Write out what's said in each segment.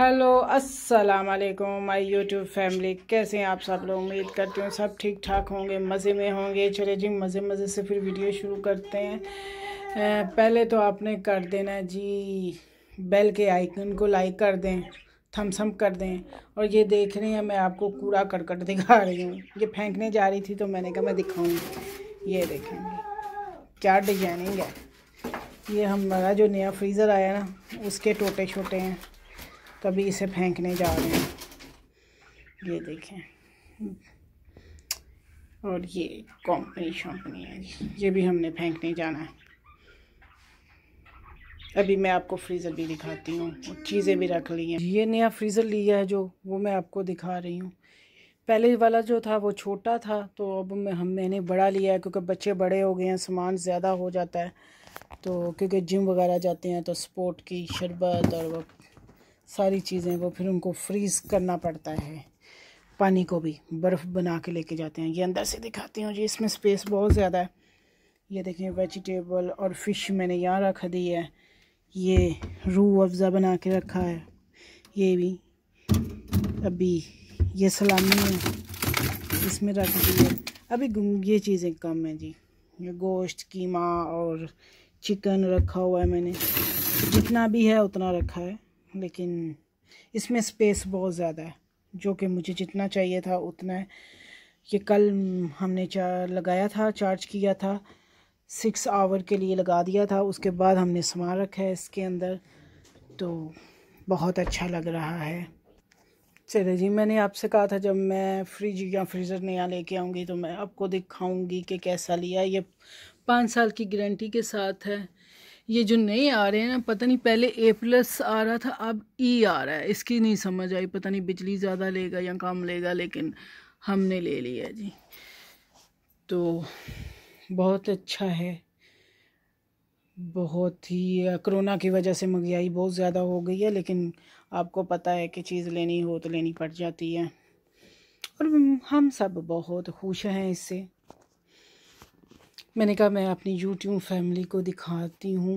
hello अस्सलाम वालेकुम my YouTube family कैसे हैं आप सब लोग उम्मीद करती हूँ सब ठीक ठाक होंगे मज़े में होंगे चले जी मज़े मज़े से फिर वीडियो शुरू करते हैं पहले तो आपने कर देना जी बेल के आइकन को लाइक कर दें थम्सम कर दें और ये देख रहे हैं मैं आपको कूड़ा करकट दिखा रही हूँ ये फेंकने जा रही थी तो मैंने कहा मैं दिखाऊँगी ये देखेंगे क्या डिजाइनिंग है ये हमारा जो नया फ्रीज़र आया ना उसके टोटे छोटे हैं कभी इसे फेंकने जा रहे हैं ये देखें और ये कॉम्पनी शॉम्पनी है ये भी हमने फेंकने जाना है अभी मैं आपको फ्रीज़र भी दिखाती हूँ चीज़ें भी रख ली हैं ये नया फ्रीज़र लिया है जो वो मैं आपको दिखा रही हूँ पहले वाला जो था वो छोटा था तो अब मैं हम मैंने बड़ा लिया है क्योंकि बच्चे बड़े हो गए हैं सामान ज़्यादा हो जाता है तो क्योंकि जिम वगैरह जाते हैं तो स्पोर्ट की शरबत और सारी चीज़ें वो फिर उनको फ्रीज़ करना पड़ता है पानी को भी बर्फ़ बना के लेके जाते हैं ये अंदर से दिखाती हूँ जी इसमें स्पेस बहुत ज़्यादा है ये देखें वेजिटेबल और फ़िश मैंने यहाँ रख दी है ये रू अफ़ज़ा बना के रखा है ये भी अभी ये सलामी है इसमें रख दी है अभी ये चीज़ें कम हैं जी ये गोश्त कीमा और चिकन रखा हुआ है मैंने जितना भी है उतना रखा है लेकिन इसमें स्पेस बहुत ज़्यादा है जो कि मुझे जितना चाहिए था उतना है ये कल हमने चार लगाया था चार्ज किया था सिक्स आवर के लिए लगा दिया था उसके बाद हमने समा रखा है इसके अंदर तो बहुत अच्छा लग रहा है चले जी मैंने आपसे कहा था जब मैं फ्रिज या फ्रीज़र नया लेके आऊँगी तो मैं आपको दिखाऊँगी कि कैसा लिया ये पाँच साल की गारंटी के साथ है ये जो नए आ रहे हैं ना पता नहीं पहले ए प्लस आ रहा था अब ई e आ रहा है इसकी नहीं समझ आई पता नहीं बिजली ज़्यादा लेगा या कम लेगा लेकिन हमने ले लिया जी तो बहुत अच्छा है बहुत ही कोरोना की वजह से महंगाई बहुत ज़्यादा हो गई है लेकिन आपको पता है कि चीज़ लेनी हो तो लेनी पड़ जाती है और हम सब बहुत खुश हैं इससे मैंने कहा मैं अपनी यूट्यूब फैमिली को दिखाती हूँ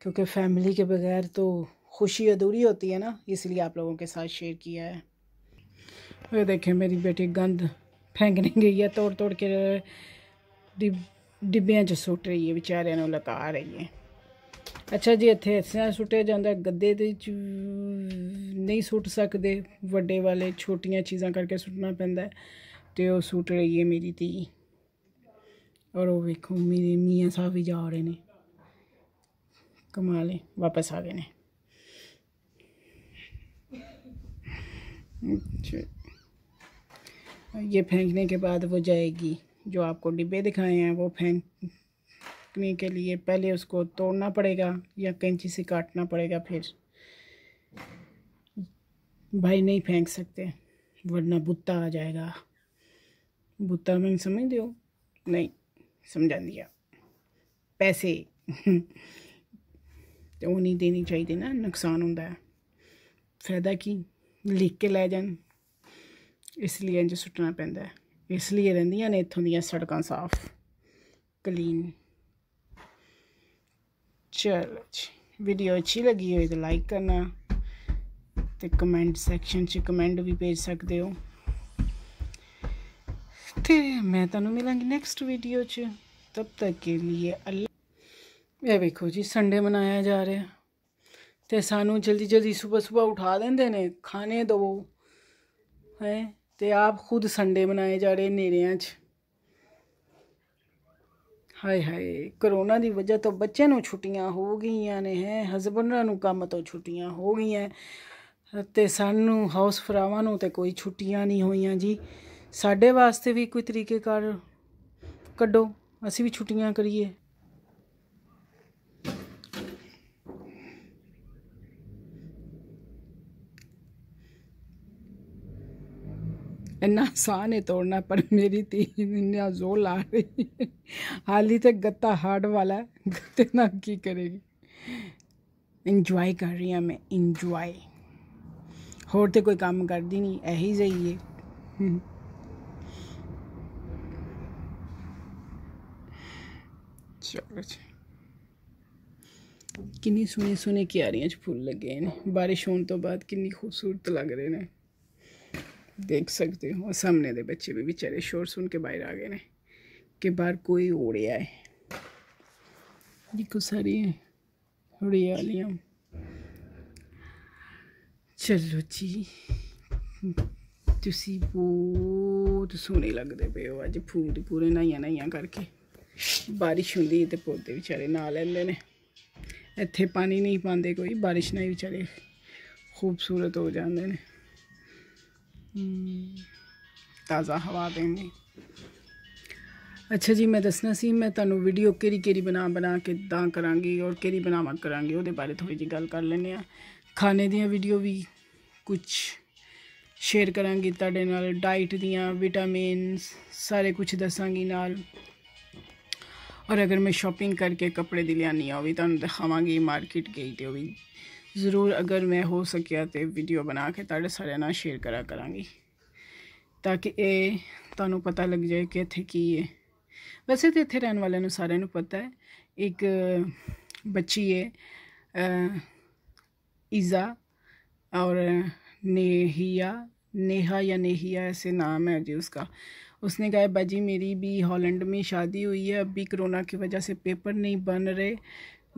क्योंकि फैमिली के बगैर तो खुशी अधूरी होती है ना इसलिए आप लोगों के साथ शेयर किया है ये देखें मेरी बेटी गंद फेंकने गई है तोड़ तोड़ के डिब डिब्बियां च सुट रही है बेचारे ने लता रही है अच्छा जी इतने इस तरह सुटे जाता गद्दे नहीं सुट सकते व्डे वाले छोटिया चीज़ा करके सुटना पैदा तो ਤੇ सुट रही है मेरी धी और वो वेखो मेरे मियाँ साहब भी जा रहे ने कमा वापस आ गए ने ये फेंकने के बाद वो जाएगी जो आपको डिब्बे दिखाए हैं वो फेंकने के लिए पहले उसको तोड़ना पड़ेगा या कैंची से काटना पड़ेगा फिर भाई नहीं फेंक सकते वरना बुत्ता आ जाएगा बुत्ता में समझ दो नहीं ਸਮਝਾਉਂਦੀ ਆ ਪੈਸੇ ਤੇ ਉਹ ਨਹੀਂ ਦੇਣੀ ਚਾਹੀਦੀ ਨਾ ਨੁਕਸਾਨ ਹੁੰਦਾ ਹੈ ਫਾਇਦਾ ਕੀ ਲਿਖ ਕੇ ਲੈ ਜਾਣ ਇਸ ਲਈ ਇੰਜ ਸੁੱਟਣਾ ਪੈਂਦਾ ਹੈ ਇਸ ਲਈ ਰਹਿੰਦੀਆਂ ਨੇ ਇੱਥੋਂ ਦੀਆਂ ਸੜਕਾਂ ਸਾਫ਼ ਕਲੀਨ ਚਲੋ ਵੀਡੀਓ ਅੱਛੀ ਲੱਗੀ ਹੋਈ ਤਾਂ ਲਾਈਕ ਕਰਨਾ ਤੇ ਕਮੈਂਟ ਸੈਕਸ਼ਨ 'ਚ ਕਮੈਂਟ ਵੀ ਭੇਜ ਸਕਦੇ ਹੋ ਤੇ ਮੈਂ ਤੁਹਾਨੂੰ ਮਿਲਾਂਗੀ ਨੈਕਸਟ ਵੀਡੀਓ 'ਚ ਤਬ ਤੱਕ ਕੇ ਲਈ ਅੱਲਾ ਇਹ ਵੇਖੋ ਜੀ ਸੰਡੇ ਮਨਾਇਆ ਜਾ ਰਿਹਾ ਤੇ ਸਾਨੂੰ ਜਲਦੀ ਜਲਦੀ ਸਵੇਰ ਸਵੇਰ ਉਠਾ ਦਿੰਦੇ ਨੇ ਖਾਣੇ ਦਿਓ ਹੈ ਤੇ ਆਪ ਖੁਦ ਸੰਡੇ ਮਨਾਏ ਜਾ ਰਹੇ ਨੇਰਿਆਂ 'ਚ ਹਾਏ ਹਾਏ ਕਰੋਨਾ ਦੀ ਵਜ੍ਹਾ ਤੋਂ ਬੱਚਿਆਂ ਨੂੰ ਛੁੱਟੀਆਂ ਹੋ ਗਈਆਂ ਨੇ ਹੈ ਹਸਬੰਡਾਂ ਨੂੰ ਕੰਮ ਤੋਂ ਛੁੱਟੀਆਂ ਹੋ ਗਈਆਂ ਤੇ ਸਾਨੂੰ ਹਾਊਸ ਫਰਾਵਾਂ ਨੂੰ ਤੇ ਕੋਈ ਛੁੱਟੀਆਂ ਨਹੀਂ ਹੋਈਆਂ ਜੀ ਸਾਡੇ ਵਾਸਤੇ ਵੀ ਕੋਈ ਤਰੀਕੇਕਾਰ ਕੱਢੋ ਅਸੀਂ ਵੀ ਛੁੱਟੀਆਂ ਕਰੀਏ इन्ना आसान है तोड़ना पर मेरी धी इन्ना जोर ला रही है हाली तक गत्ता हार्ड वाला है गत्ते ना की करेगी ਇੰਜੋਏ ਕਰ ਰਹੀ ਹਾਂ ਮੈਂ ਇੰਜੋਏ ਹੋਰ ਤੇ ਕੋਈ ਕੰਮ ਕਰਦੀ ਨਹੀਂ ਇਹੀ ਸਹੀ ਹੈ कागज किन्नी सोहनी सोहनी क्यारियां च फुल्ल लग्गे ने बारिश होने तो बाद कि खूबसूरत लग रहे ने देख सकते हो सामने दे बच्चे भी बेचारे शोर सुन के बाहर आ गए ने कि बाहर कोई उड़िया है देखो सारी हड़ियालियाँ चलो जी तुम बहुत सोने लगते पे हो ਅੱਜ फूल पूरे नहाइया नहाइया करके ਬਾਰਿਸ਼ ਹੁੰਦੀ ਤੇ ਪੌਦੇ ਵਿਚਾਰੇ ਨਾ ਲੈਂਦੇ ਨੇ ਇੱਥੇ ਪਾਣੀ ਨਹੀਂ ਪਾਉਂਦੇ ਕੋਈ ਬਾਰਿਸ਼ ਨਾਲ ਵਿਚਾਰੇ ਖੂਬਸੂਰਤ ਹੋ ਜਾਂਦੇ ਨੇ ਤਾਜ਼ਾ ਹਵਾ ਦੇਣੀ ਅੱਛਾ ਜੀ ਮੈਂ ਦੱਸਣਾ ਸੀ ਮੈਂ ਤੁਹਾਨੂੰ ਵੀਡੀਓ ਕਿਹੜੀ ਕਿਹੜੀ ਬਣਾ ਬਣਾ ਕੇ ਦਾਂ ਕਰਾਂਗੀ ਔਰ ਕਿਹੜੀ ਬਣਾਵਾ ਕਰਾਂਗੀ ਉਹਦੇ ਬਾਰੇ ਥੋੜੀ ਜੀ ਗੱਲ ਕਰ ਲੈਣੇ ਆ ਖਾਣੇ ਦੀਆਂ ਵੀਡੀਓ ਵੀ ਕੁਝ ਸ਼ੇਅਰ ਕਰਾਂਗੀ ਤੁਹਾਡੇ ਨਾਲ ਡਾਈਟ ਦੀਆਂ ਵਿਟਾਮਿਨਸ ਸਾਰੇ ਕੁਝ ਦੱਸਾਂਗੀ ਨਾਲ और अगर मैं शॉपिंग करके कपड़े दिल्ली नहीं आई तो दिखावगी मार्केट गई तो भी जरूर अगर मैं हो सकिया तो वीडियो बना के तेरे सारे ना शेयर करा करा ताकि ये तू पता लग जाए कि इतने की है वैसे तो इतने रहने वाले सारे पता है एक बच्ची है ईजा और नेहिया नेहा या नेहिया ऐसे नाम है जी उसका उसने कहा बाजी मेरी भी हॉलैंड में शादी हुई है अभी कोरोना की वजह से पेपर नहीं बन रहे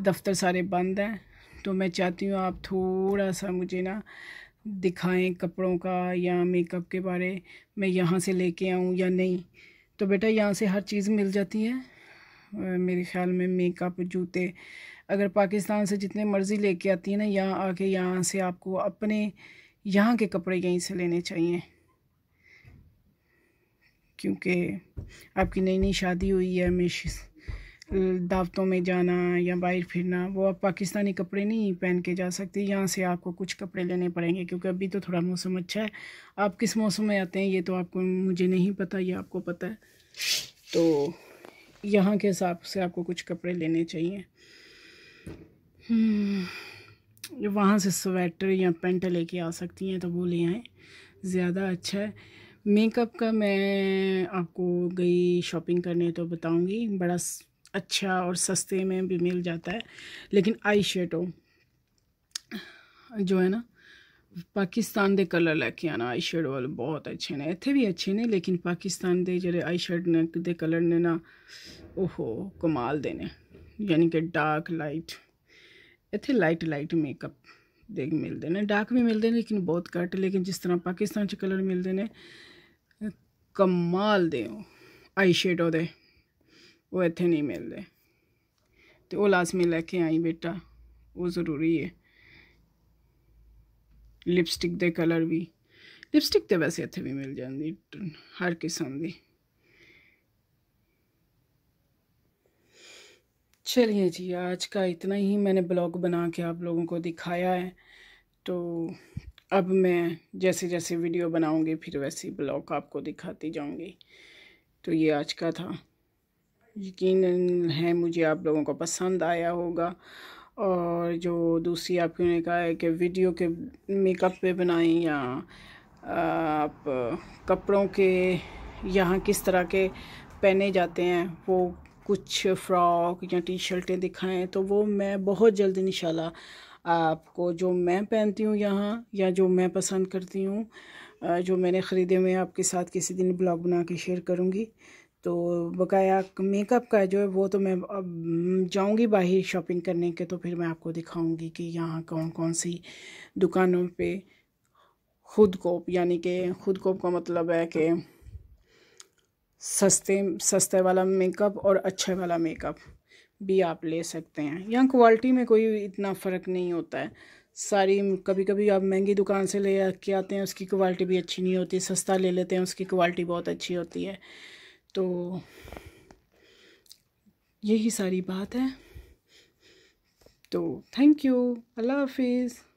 दफ्तर सारे बंद हैं तो मैं चाहती हूँ आप थोड़ा सा मुझे ना दिखाएं कपड़ों का या मेकअप के बारे मैं यहाँ से लेके आऊँ या नहीं तो बेटा यहाँ से हर चीज़ मिल जाती है मेरे ख्याल में मेकअप जूते अगर पाकिस्तान से जितने मर्ज़ी लेके आती है ना यहाँ आके यहाँ से आपको अपने यहाँ के कपड़े यहीं से लेने चाहिए क्योंकि आपकी नई नई शादी हुई है हमेश दावतों में जाना या बाहर फिरना वो आप पाकिस्तानी कपड़े नहीं पहन के जा सकते यहाँ से आपको कुछ कपड़े लेने पड़ेंगे क्योंकि अभी तो थोड़ा मौसम अच्छा है आप किस मौसम में आते हैं ये तो आपको मुझे नहीं पता ये आपको पता है तो यहाँ के हिसाब से आपको कुछ कपड़े लेने चाहिए हम्म, वहाँ से स्वेटर या पेंट लेके आ सकती हैं तो वो ले आएँ ज़्यादा अच्छा है मेकअप का मैं आपको गई शॉपिंग करने तो बताऊंगी बड़ा अच्छा और सस्ते में भी मिल जाता है लेकिन आई शेडो जो है ना पाकिस्तान दे कलर लैके आना आई शेड वाले बहुत अच्छे ने इतने भी अच्छे ने लेकिन पाकिस्तान दे जो आई शेड ने दे कलर ने ना ओहो कमाल देने यानी कि डार्क लाइट इतने लाइट लाइट मेकअप ਦੇਖ ਮਿਲਦੇ ਨੇ ਡਾਕ ਵੀ ਮਿਲਦੇ ਨੇ ਲੇਕਿਨ ਬਹੁਤ ਘੱਟ ਲੇਕਿਨ ਜਿਸ ਤਰ੍ਹਾਂ ਪਾਕਿਸਤਾਨ ਚ ਕਲਰ ਮਿਲਦੇ ਨੇ ਕਮਾਲ ਦੇ ਆਈ ਸ਼ੇਡੋ ਦੇ ਉਹ ਇੱਥੇ ਨਹੀਂ ਮਿਲਦੇ ਤੇ ਉਹ ਲਾਜ਼ਮੀ ਲੈ ਕੇ ਆਈ ਬੇਟਾ ਉਹ ਜ਼ਰੂਰੀ ਹੈ ਲਿਪਸਟਿਕ ਦੇ ਕਲਰ ਵੀ ਲਿਪਸਟਿਕ ਤੇ ਵੈਸੇ ਇੱਥੇ ਵੀ ਮਿਲ ਜਾਂਦੀ ਹਰ ਕਿਸਮ ਦੀ चलिए जी आज का इतना ही मैंने ब्लॉग बना के आप लोगों को दिखाया है तो अब मैं जैसे जैसे वीडियो बनाऊंगी फिर वैसे ब्लॉग आपको दिखाती जाऊंगी तो ये आज का था यकीन है मुझे आप लोगों को पसंद आया होगा और जो दूसरी आपको ने कहा है कि वीडियो के मेकअप पे बनाएं या आप कपड़ों के यहाँ किस तरह के पहने जाते हैं वो कुछ फ़्रॉक या टी शर्टें दिखाएं तो वो मैं बहुत जल्द इन आपको जो मैं पहनती हूँ यहाँ या जो मैं पसंद करती हूँ जो मैंने ख़रीदे हुए आपके साथ किसी दिन ब्लॉग बना के शेयर करूँगी तो बकाया मेकअप का जो है वो तो मैं अब हम्म, जाऊँगी बाहर शॉपिंग करने के तो फिर मैं आपको दिखाऊँगी कि यहाँ कौन कौन सी दुकानों पे खुद कोप यानी कि खुद कोप का मतलब है कि सस्ते सस्ते वाला मेकअप और अच्छे वाला मेकअप भी आप ले सकते हैं यहाँ क्वालिटी में कोई इतना फ़र्क नहीं होता है सारी कभी कभी आप महंगी दुकान से ले के आते हैं उसकी क्वालिटी भी अच्छी नहीं होती सस्ता ले लेते हैं उसकी क्वालिटी बहुत अच्छी होती है तो यही सारी बात है तो थैंक यू अल्लाह हाफिज़